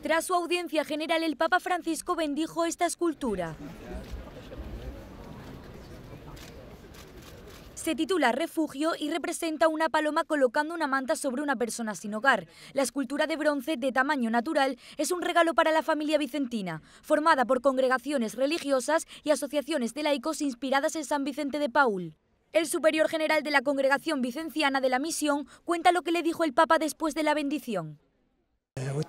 Tras su audiencia general, el Papa Francisco bendijo esta escultura. Se titula Refugio y representa una paloma colocando una manta sobre una persona sin hogar. La escultura de bronce de tamaño natural es un regalo para la familia vicentina, formada por congregaciones religiosas y asociaciones de laicos inspiradas en San Vicente de Paul. El superior general de la Congregación Vicenciana de la Misión cuenta lo que le dijo el Papa después de la bendición. Uh,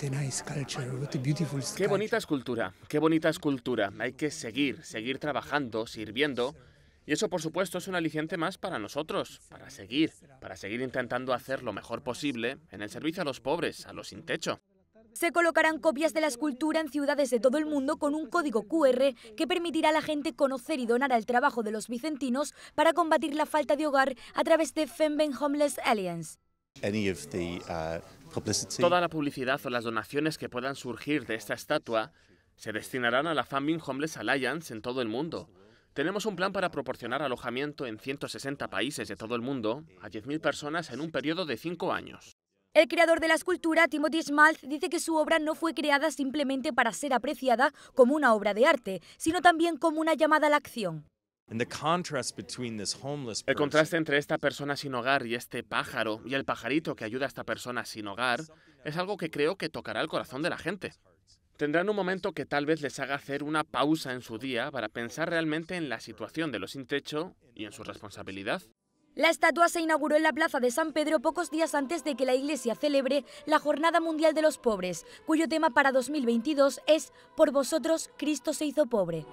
qué bonita escultura, qué bonita escultura. Hay que seguir, seguir trabajando, sirviendo. Y eso, por supuesto, es un aliciente más para nosotros, para seguir, para seguir intentando hacer lo mejor posible en el servicio a los pobres, a los sin techo. Se colocarán copias de la escultura en ciudades de todo el mundo con un código QR que permitirá a la gente conocer y donar al trabajo de los vicentinos para combatir la falta de hogar a través de Femben Homeless Alliance. Uh, Toda la publicidad o las donaciones que puedan surgir de esta estatua se destinarán a la Famine Homeless Alliance en todo el mundo. Tenemos un plan para proporcionar alojamiento en 160 países de todo el mundo a 10.000 personas en un periodo de 5 años. El creador de la escultura, Timothy Smalt, dice que su obra no fue creada simplemente para ser apreciada como una obra de arte, sino también como una llamada a la acción. El contraste entre esta persona sin hogar y este pájaro, y el pajarito que ayuda a esta persona sin hogar, es algo que creo que tocará el corazón de la gente. Tendrán un momento que tal vez les haga hacer una pausa en su día para pensar realmente en la situación de los sin techo y en su responsabilidad. La estatua se inauguró en la plaza de San Pedro pocos días antes de que la iglesia celebre la Jornada Mundial de los Pobres, cuyo tema para 2022 es Por vosotros Cristo se hizo pobre.